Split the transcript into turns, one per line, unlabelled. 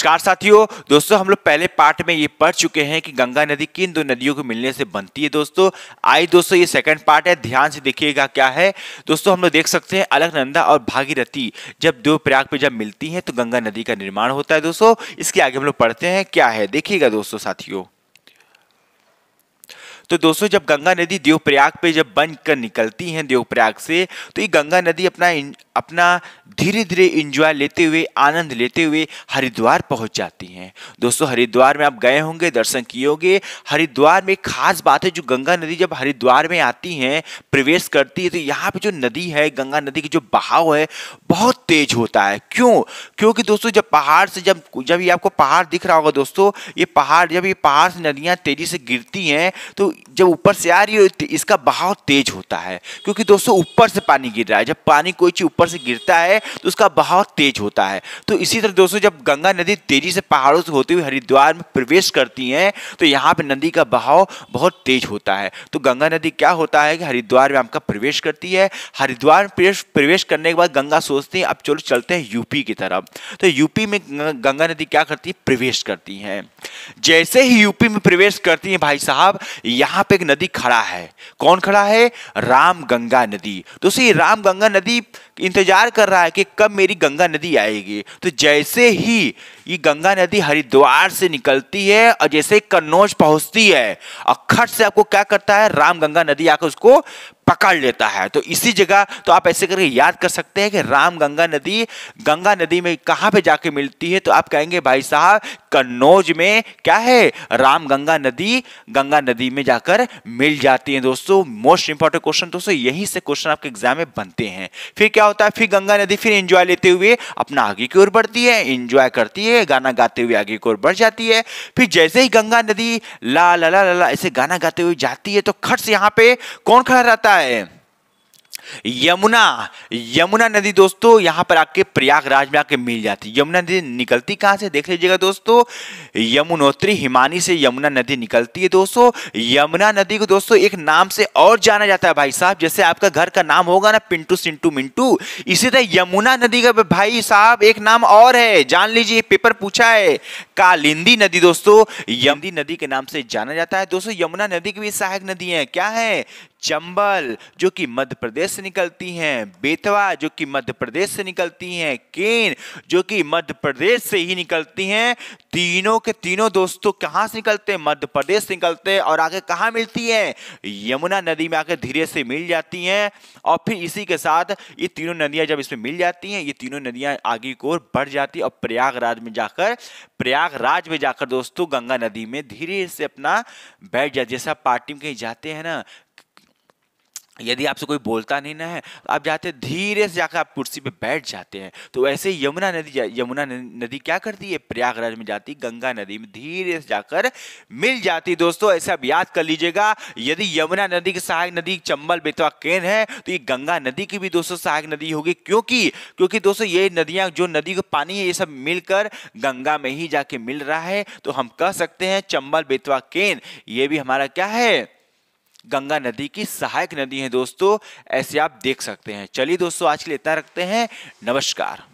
नमस्कार साथियों दोस्तों हम लोग पहले पार्ट में ये पढ़ चुके हैं कि गंगा नदी किन दो नदियों को मिलने से बनती है दोस्तों आई दोस्तों ये सेकंड पार्ट है ध्यान से देखिएगा क्या है दोस्तों हम लोग देख सकते हैं अलकनंदा और भागीरथी जब दो प्रयाग पे जब मिलती हैं तो गंगा नदी का निर्माण होता है दोस्तों इसके आगे हम लोग पढ़ते हैं क्या है देखिएगा दोस्तों साथियों तो दोस्तों जब गंगा नदी देवप्रयाग पे जब बन कर निकलती हैं देवप्रयाग से तो ये गंगा नदी अपना अपना धीरे धीरे इंजॉय लेते हुए आनंद लेते हुए हरिद्वार पहुंच जाती हैं दोस्तों हरिद्वार में आप गए होंगे दर्शन किए होंगे हरिद्वार में खास बात है जो गंगा नदी जब हरिद्वार में आती हैं प्रवेश करती है तो यहाँ पे जो नदी है गंगा नदी की जो बहाव है बहुत तेज होता है क्यों क्योंकि दोस्तों जब पहाड़ से जब जब ये आपको पहाड़ दिख रहा होगा दोस्तों ये पहाड़ जब ये पहाड़ से नदियाँ तेजी से गिरती हैं तो जब ऊपर से आ रही हो तो इसका बहाव तेज होता है क्योंकि दोस्तों ऊपर से पानी गिर रहा है जब पानी कोई चीज़ ऊपर से गिरता है तो उसका बहाव तेज होता है तो इसी तरह दोस्तों जब गंगा नदी तेजी से पहाड़ों से होती हुई हरिद्वार में प्रवेश करती है तो यहाँ पर नदी का बहाव बहुत तेज होता है तो गंगा नदी क्या होता है कि हरिद्वार में आपका प्रवेश करती है हरिद्वार में प्रवेश करने के बाद गंगा सोचती है अब चलो चलते हैं यूपी की तरफ तो यूपी में गंगा नदी क्या करती है प्रवेश करती है जैसे ही यूपी में प्रवेश करती है भाई साहब यहाँ यहां पे एक नदी खड़ा है कौन खड़ा है राम गंगा नदी तो उसी राम गंगा नदी इंतजार कर रहा है कि कब मेरी गंगा नदी आएगी तो जैसे ही ये गंगा नदी हरिद्वार से निकलती है और जैसे कन्नौज पहुंचती है अखट से आपको क्या करता है राम गंगा नदी आकर उसको पकड़ लेता है तो इसी जगह तो आप ऐसे करके याद कर सकते हैं कि राम गंगा नदी गंगा नदी में कहाँ पे जाके मिलती है तो आप कहेंगे भाई साहब कन्नौज में क्या है राम गंगा नदी गंगा नदी में जाकर मिल जाती है दोस्तों मोस्ट इंपॉर्टेंट क्वेश्चन दोस्तों यहीं से क्वेश्चन आपके एग्जाम में बनते हैं फिर क्या होता है फिर गंगा नदी फिर इंजॉय लेते हुए अपना आगे की ओर बढ़ती है इंजॉय करती है है गाना गाते हुए आगे की ओर बढ़ जाती है फिर जैसे ही गंगा नदी ला ला ला ला ऐसे गाना गाते हुए जाती है तो खट से यहाँ पे कौन खड़ा रहता है यमुना यमुना नदी दोस्तों यहां पर आके प्रयागराज में आके मिल जाती है यमुना नदी निकलती कहां से देख लीजिएगा दोस्तों यमुनोत्री हिमानी से यमुना नदी निकलती है दोस्तों यमुना नदी को दोस्तों एक नाम से और जाना जाता है भाई साहब जैसे आपका घर का नाम होगा ना पिंटू सिंटू मिंटू इसी तरह यमुना नदी का भाई साहब एक नाम और है जान लीजिए पेपर पूछा है कालिंदी नदी दोस्तों यमुनी नदी के नाम से जाना जाता है दोस्तों यमुना नदी की भी सहायक नदी है क्या है चंबल जो कि मध्य प्रदेश से निकलती हैं बेतवा जो कि मध्य प्रदेश से निकलती हैं केन जो कि मध्य प्रदेश से ही निकलती हैं तीनों के तीनों दोस्तों तो कहाँ से निकलते हैं मध्य प्रदेश से निकलते हैं और आगे कहाँ मिलती हैं यमुना नदी में आकर धीरे से मिल जाती हैं और फिर इसी के साथ ये तीनों नदियाँ जब इसमें मिल जाती हैं ये तीनों नदियाँ आगे की ओर बढ़ जाती और प्रयागराज में जाकर प्रयागराज में जाकर दोस्तों गंगा नदी में धीरे से अपना बैठ जाती जैसा पार्टी में कहीं जाते हैं ना यदि आपसे कोई बोलता नहीं ना है तो आप जाते धीरे से जाकर आप कुर्सी पे बैठ जाते हैं तो ऐसे यमुना नदी यमुना नदी क्या करती है प्रयागराज में जाती गंगा नदी में धीरे से जाकर मिल जाती दोस्तों ऐसे आप याद कर लीजिएगा यदि यमुना नदी की सहायक नदी चंबल बेतवा केन है तो ये गंगा नदी की भी दोस्तों सहायक नदी होगी क्योंकि क्योंकि दोस्तों ये नदियाँ जो नदी का पानी है ये सब मिलकर गंगा में ही जाके मिल रहा है तो हम कह सकते हैं चंबल बेतवा केन ये भी हमारा क्या है गंगा नदी की सहायक नदी है दोस्तों ऐसे आप देख सकते हैं चलिए दोस्तों आज के लिए इतना रखते हैं नमस्कार